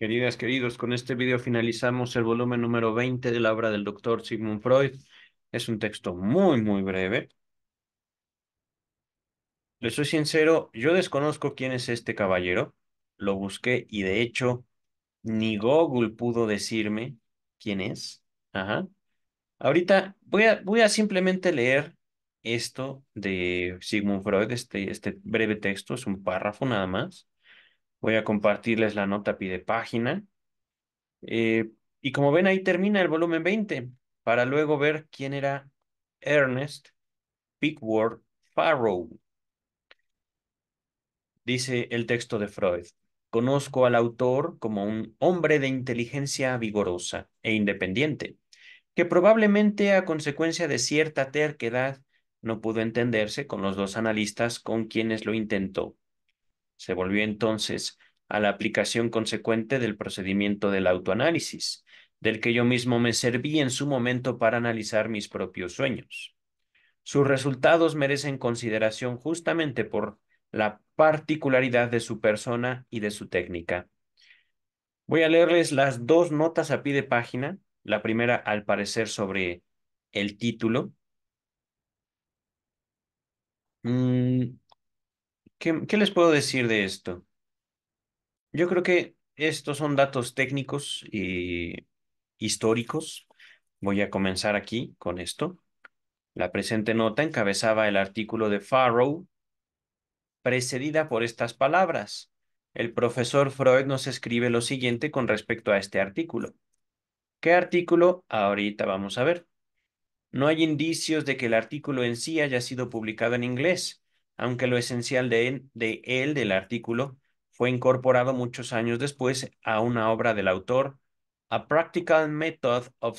Queridas, queridos, con este video finalizamos el volumen número 20 de la obra del doctor Sigmund Freud. Es un texto muy, muy breve. Les soy sincero, yo desconozco quién es este caballero. Lo busqué y de hecho ni Google pudo decirme quién es. Ajá. Ahorita voy a, voy a simplemente leer esto de Sigmund Freud, este, este breve texto, es un párrafo nada más. Voy a compartirles la nota pide página. Eh, y como ven, ahí termina el volumen 20, para luego ver quién era Ernest Pickworth Farrow. Dice el texto de Freud. Conozco al autor como un hombre de inteligencia vigorosa e independiente, que probablemente a consecuencia de cierta terquedad no pudo entenderse con los dos analistas con quienes lo intentó se volvió entonces a la aplicación consecuente del procedimiento del autoanálisis, del que yo mismo me serví en su momento para analizar mis propios sueños. Sus resultados merecen consideración justamente por la particularidad de su persona y de su técnica. Voy a leerles las dos notas a pie de página, la primera al parecer sobre el título. Mm, ¿Qué, les puedo decir de esto? Yo creo que estos son datos técnicos y históricos. Voy a comenzar aquí con esto. La presente nota encabezaba el artículo de Farrow, precedida por estas palabras. El profesor Freud nos escribe lo siguiente con respecto a este artículo. ¿Qué artículo? Ahorita vamos a ver. No hay indicios de que el artículo en sí haya sido publicado en inglés, aunque lo esencial de él, del artículo, fue incorporado muchos años después a una obra del autor, A Practical Method of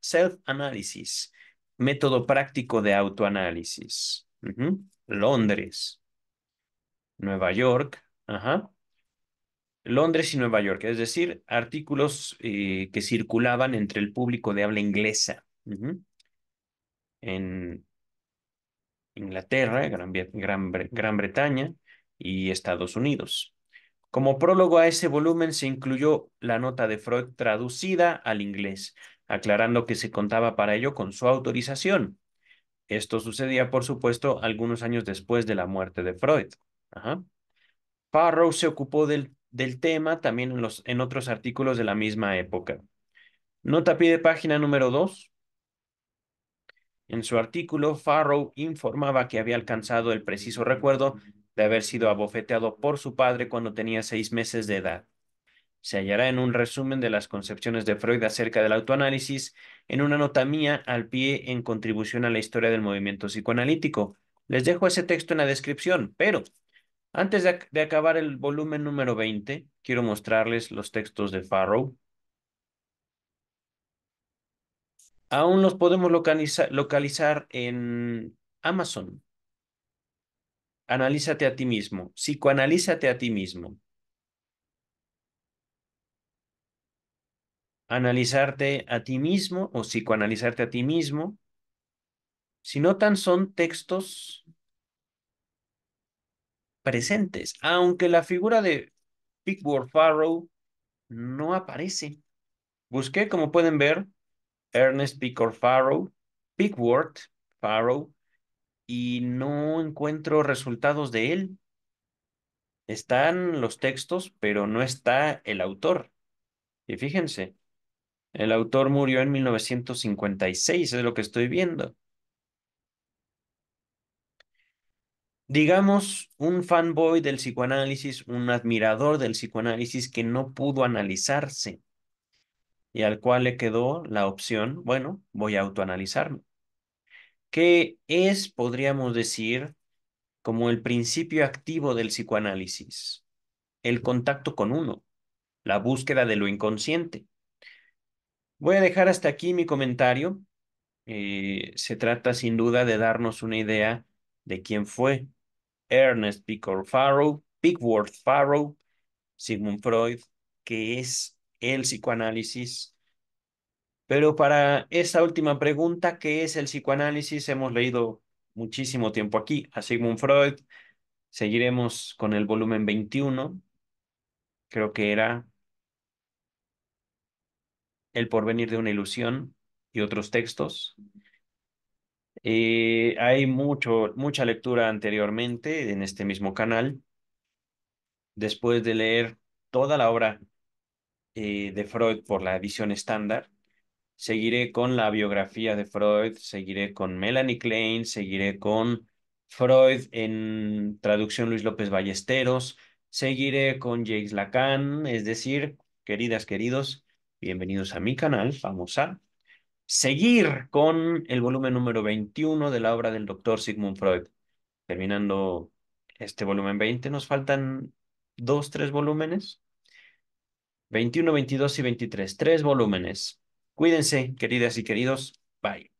Self-Analysis, método práctico de autoanálisis. Londres, Nueva York, Londres y Nueva York, es decir, artículos eh, que circulaban entre el público de habla inglesa. en, Inglaterra, Gran, Bretaña y Estados Unidos. Como prólogo a ese volumen se incluyó la nota de Freud traducida al inglés, aclarando que se contaba para ello con su autorización. Esto sucedía, por supuesto, algunos años después de la muerte de Freud. Ajá. se ocupó del, tema también en, los, en otros artículos de la misma época. Nota pide página número 2. En su artículo, Farrow informaba que había alcanzado el preciso recuerdo de haber sido abofeteado por su padre cuando tenía seis meses de edad. Se hallará en un resumen de las concepciones de Freud acerca del autoanálisis en una nota mía al pie en contribución a la historia del movimiento psicoanalítico. Les dejo ese texto en la descripción, pero antes de, de acabar el volumen número 20, quiero mostrarles los textos de Farrow Aún los podemos localizar en Amazon. Analízate a ti mismo, psicoanalízate a ti mismo. Analizarte a ti mismo o psicoanalizarte a ti mismo, si no tan son textos presentes, aunque la figura de Pickworth Farrow no aparece. Busqué, como pueden ver, Ernest Pickford Farrow, Pickworth Farrow, y no encuentro resultados de él. Están los textos, pero no está el autor. Y fíjense, el autor murió en 1956, es lo que estoy viendo. Digamos, un fanboy del psicoanálisis, un admirador del psicoanálisis que no pudo analizarse y al cual le quedó la opción, bueno, voy a autoanalizarme. ¿Qué es, podríamos decir, como el principio activo del psicoanálisis? El contacto con uno, la búsqueda de lo inconsciente. Voy a dejar hasta aquí mi comentario. Eh, se trata sin duda de darnos una idea de quién fue Ernest Pickworth Farrow, Pickworth Farrow, Sigmund Freud, que es el psicoanálisis. Pero para esa última pregunta, ¿qué es el psicoanálisis? Hemos leído muchísimo tiempo aquí a Sigmund Freud. Seguiremos con el volumen 21. Creo que era El porvenir de una ilusión y otros textos. Eh, hay mucho, mucha lectura anteriormente en este mismo canal. Después de leer toda la obra eh, de Freud por la edición estándar. Seguiré con la biografía de Freud, seguiré con Melanie Klein, seguiré con Freud en traducción Luis López Ballesteros, seguiré con Jacques Lacan, es decir, queridas, queridos, bienvenidos a mi canal, vamos a seguir con el volumen número 21 de la obra del doctor Sigmund Freud. Terminando este volumen 20, nos faltan dos, tres volúmenes 21, 22 y 23. Tres volúmenes. Cuídense, queridas y queridos. Bye.